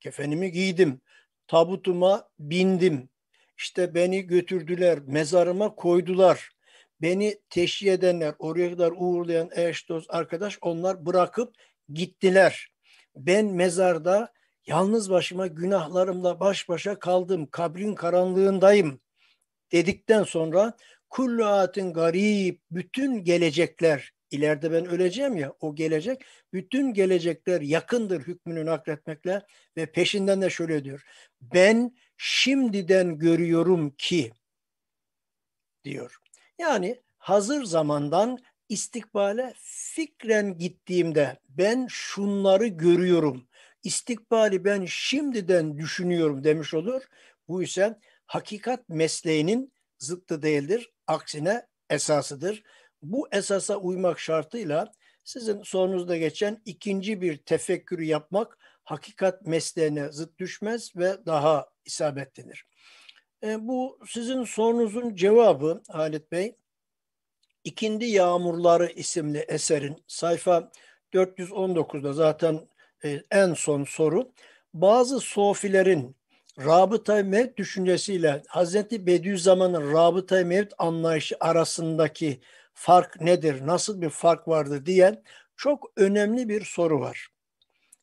Kefenimi giydim, tabutuma bindim. İşte beni götürdüler, mezarıma koydular. Beni teşhi edenler, oraya kadar uğurlayan eş, dost, arkadaş onlar bırakıp gittiler. Ben mezarda yalnız başıma günahlarımla baş başa kaldım. Kabrin karanlığındayım dedikten sonra kullu garip bütün gelecekler ileride ben öleceğim ya o gelecek bütün gelecekler yakındır hükmünü nakletmekle ve peşinden de şöyle diyor. Ben şimdiden görüyorum ki diyor. Yani hazır zamandan istikbale fikren gittiğimde ben şunları görüyorum. İstikbali ben şimdiden düşünüyorum demiş olur. Bu ise hakikat mesleğinin zıttı değildir. Aksine esasıdır bu esasa uymak şartıyla sizin sorunuzda geçen ikinci bir tefekkürü yapmak hakikat mesleğine zıt düşmez ve daha isabetlidir. E, bu sizin sorunuzun cevabı Halit Bey. İkindi Yağmurları isimli eserin sayfa 419'da zaten e, en son soru. Bazı sofilerin rabıta mevt düşüncesiyle Hazreti Bediüzzaman'ın rabıta mevt anlayışı arasındaki fark nedir, nasıl bir fark vardı diyen çok önemli bir soru var.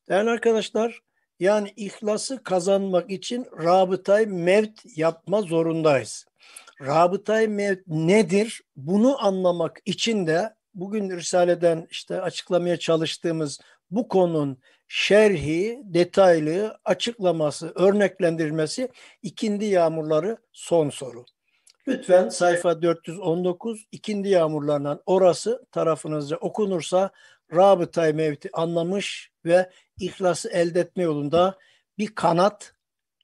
Değerli arkadaşlar, yani ihlası kazanmak için rabıtay mevt yapma zorundayız. Rabıtay mevt nedir? Bunu anlamak için de bugün Risale'den işte açıklamaya çalıştığımız bu konunun şerhi, detaylı açıklaması, örneklendirmesi ikindi yağmurları son soru. Lütfen sayfa 419 ikindi yağmurlarından orası tarafınızca okunursa Rabıtay Mevti anlamış ve ihlası elde etme yolunda bir kanat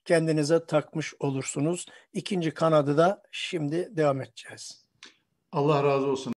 kendinize takmış olursunuz. İkinci kanadı da şimdi devam edeceğiz. Allah razı olsun.